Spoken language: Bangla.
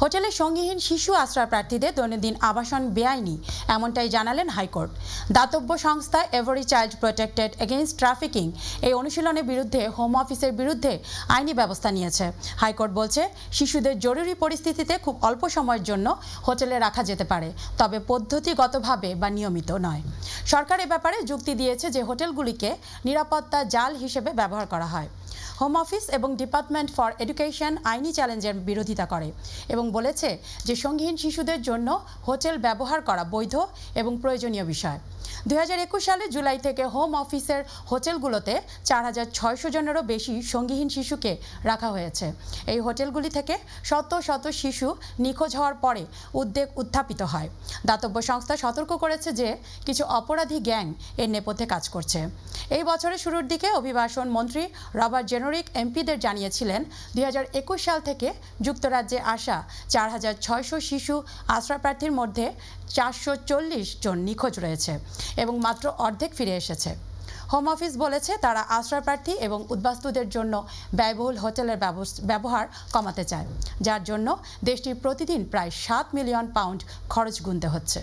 হোটেলে সঙ্গীহীন শিশু আশ্রয় প্রার্থীদের দৈনন্দিন আবাসন বেআইনি এমনটাই জানালেন হাইকোর্ট দাতব্য সংস্থা every child protected against trafficking এই অনুশীলনের বিরুদ্ধে হোম অফিসের বিরুদ্ধে আইনি ব্যবস্থা নিয়েছে হাইকোর্ট বলছে শিশুদের জরুরি পরিস্থিতিতে খুব অল্প সময়ের জন্য হোটেলে রাখা যেতে পারে তবে পদ্ধতিগতভাবে বা নিয়মিত নয় সরকার এ ব্যাপারে যুক্তি দিয়েছে যে হোটেলগুলিকে নিরাপত্তা জাল হিসেবে ব্যবহার করা হয় হোম অফিস এবং ডিপার্টমেন্ট ফর এডুকেশন আইনি চ্যালেঞ্জের বিরোধিতা করে এবং বলেছে যে সঙ্গীহীন শিশুদের জন্য হোটেল ব্যবহার করা বৈধ এবং প্রয়োজনীয় বিষয় দু সালে জুলাই থেকে হোম অফিসের হোটেলগুলোতে চার হাজার ছয়শো জনেরও বেশি সঙ্গীহীন শিশুকে রাখা হয়েছে এই হোটেলগুলি থেকে শত শত শিশু নিখোঁজ হওয়ার পরে উদ্বেগ উত্থাপিত হয় দাতব্য সংস্থা সতর্ক করেছে যে কিছু অপরাধী গ্যাং এর নেপথ্যে কাজ করছে এই বছরের শুরুর দিকে অভিবাসন মন্ত্রী রবার্ট জেনারিক এমপিদের জানিয়েছিলেন দুই সাল থেকে যুক্তরাজ্যে আসা চার হাজার ছয়শো শিশু আশ্রয়প্রার্থীর মধ্যে চারশো জন নিখোঁজ রয়েছে এবং মাত্র অর্ধেক ফিরে এসেছে হোম অফিস বলেছে তারা আশ্রয়প্রার্থী এবং উদ্বাস্তুদের জন্য ব্যয়বহুল হোটেলের ব্যবহার কমাতে চায় যার জন্য দেশটির প্রতিদিন প্রায় সাত মিলিয়ন পাউন্ড খরচ গুনতে হচ্ছে